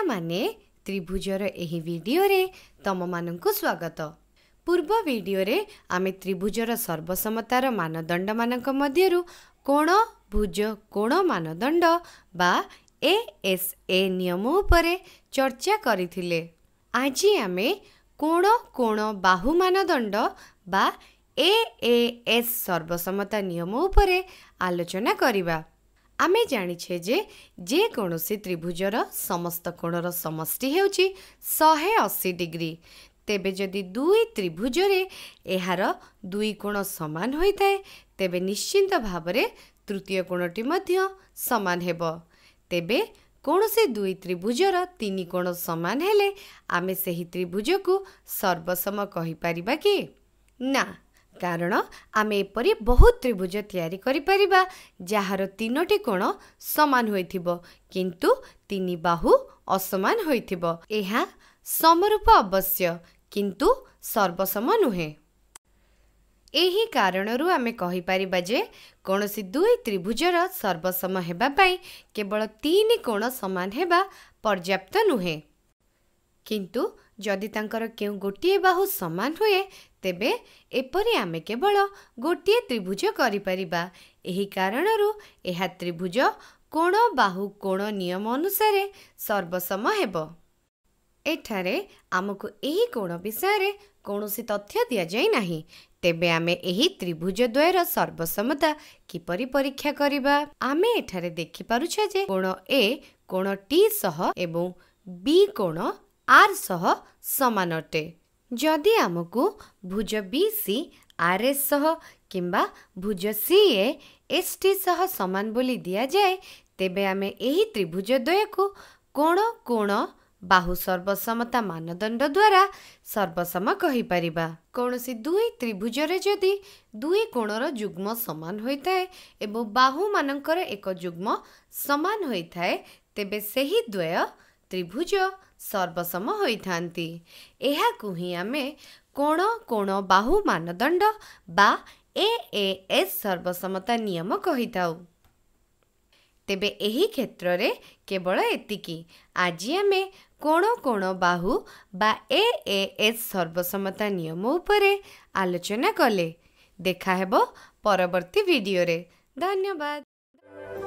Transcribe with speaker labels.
Speaker 1: କନ୍ୟାମାନେ ତ୍ରିଭୁଜର ଏହି ଭିଡ଼ିଓରେ ତମମାନଙ୍କୁ ସ୍ୱାଗତ ପୂର୍ବ ଭିଡ଼ିଓରେ ଆମେ ତ୍ରିଭୁଜର ସର୍ବସମ୍ମତାର ମାନଦଣ୍ଡମାନଙ୍କ ମଧ୍ୟରୁ କୋଣ ଭୁଜ କୋଣ ମାନଦଣ୍ଡ ବା ଏ ଏସ୍ ଏ ନିୟମ ଉପରେ ଚର୍ଚ୍ଚା କରିଥିଲେ ଆଜି ଆମେ କୋଣ କୋଣ ବାହୁ ମାନଦଣ୍ଡ ବା ଏ ଏ ଏସ୍ ସର୍ବସମ୍ମତା ନିୟମ ଉପରେ ଆଲୋଚନା କରିବା ଆମେ ଜାଣିଛେ ଯେ ଯେକୌଣସି ତ୍ରିଭୁଜର ସମସ୍ତ କୋଣର ସମଷ୍ଟି ହେଉଛି ଶହେ ଅଶୀ ଡିଗ୍ରୀ ତେବେ ଯଦି ଦୁଇ ତ୍ରିଭୁଜରେ ଏହାର ଦୁଇ କୋଣ ସମାନ ହୋଇଥାଏ ତେବେ ନିଶ୍ଚିନ୍ତ ଭାବରେ ତୃତୀୟ କୋଣଟି ମଧ୍ୟ ସମାନ ହେବ ତେବେ କୌଣସି ଦୁଇ ତ୍ରିଭୁଜର ତିନି କୋଣ ସମାନ ହେଲେ ଆମେ ସେହି ତ୍ରିଭୁଜକୁ ସର୍ବସମ କହିପାରିବା କି ନା କାରଣ ଆମେ ଏପରି ବହୁତ ତ୍ରିଭୁଜ ତିଆରି କରିପାରିବା ଯାହାର ତିନୋଟି କୋଣ ସମାନ ହୋଇଥିବ କିନ୍ତୁ ତିନି ବାହୁ ଅସମାନ ହୋଇଥିବ ଏହା ସମରୂପ ଅବଶ୍ୟ କିନ୍ତୁ ସର୍ବସମ ନୁହେଁ ଏହି କାରଣରୁ ଆମେ କହିପାରିବା ଯେ କୌଣସି ଦୁଇ ତ୍ରିଭୁଜର ସର୍ବସମ ହେବା ପାଇଁ କେବଳ ତିନି କୋଣ ସମାନ ହେବା ପର୍ଯ୍ୟାପ୍ତ ନୁହେଁ କିନ୍ତୁ ଯଦି ତାଙ୍କର କେଉଁ ଗୋଟିଏ ବାହୁ ସମାନ ହୁଏ ତେବେ ଏପରି ଆମେ କେବଳ ଗୋଟିଏ ତ୍ରିଭୁଜ କରିପାରିବା ଏହି କାରଣରୁ ଏହା ତ୍ରିଭୁଜ କୋଣ ବାହୁ କୋଣ ନିୟମ ଅନୁସାରେ ସର୍ବସମ ହେବ ଏଠାରେ ଆମକୁ ଏହି କୋଣ ବିଷୟରେ କୌଣସି ତଥ୍ୟ ଦିଆଯାଇ ନାହିଁ ତେବେ ଆମେ ଏହି ତ୍ରିଭୁଜ ଦ୍ୱୟର ସର୍ବସମତା କିପରି ପରୀକ୍ଷା କରିବା ଆମେ ଏଠାରେ ଦେଖିପାରୁଛେ ଯେ କୋଣ ଏ କୋଣ ଟି ସହ ଏବଂ ବି କୋଣ ଆର୍ ସହ ସମାନ ଅଟେ ଯଦି ଆମକୁ ଭୁଜ ବି ସି ଆର୍ ଏସ୍ ସହ କିମ୍ବା ଭୁଜ ସି ଏ ଏସ୍ ଟି ସହ ସମାନ ବୋଲି ଦିଆଯାଏ ତେବେ ଆମେ ଏହି ତ୍ରିଭୁଜ ଦ୍ୱୟକୁ କୋଣ କୋଣ ବାହୁ ସର୍ବସମତା ମାନଦଣ୍ଡ ଦ୍ୱାରା ସର୍ବସମ କହିପାରିବା କୌଣସି ଦୁଇ ତ୍ରିଭୁଜରେ ଯଦି ଦୁଇ କୋଣର ଯୁଗ୍ମ ସମାନ ହୋଇଥାଏ ଏବଂ ବାହୁମାନଙ୍କର ଏକ ଯୁଗ୍ମ ସମାନ ହୋଇଥାଏ ତେବେ ସେହି ଦ୍ୱୟ ତ୍ରିଭୁଜ ସର୍ବସମ ହୋଇଥାନ୍ତି ଏହାକୁ ହିଁ ଆମେ କୋଣ କୋଣ ବାହୁ ମାନଦଣ୍ଡ ବା ଏ ଏସ୍ ସର୍ବସମ୍ମତା ନିୟମ କହିଥାଉ ତେବେ ଏହି କ୍ଷେତ୍ରରେ କେବଳ ଏତିକି ଆଜି ଆମେ କୋଣ କୋଣ ବାହୁ ବା ଏ ଏସ୍ ସର୍ବସମ୍ମତା ନିୟମ ଉପରେ ଆଲୋଚନା କଲେ ଦେଖାହେବ ପରବର୍ତ୍ତୀ ଭିଡ଼ିଓରେ ଧନ୍ୟବାଦ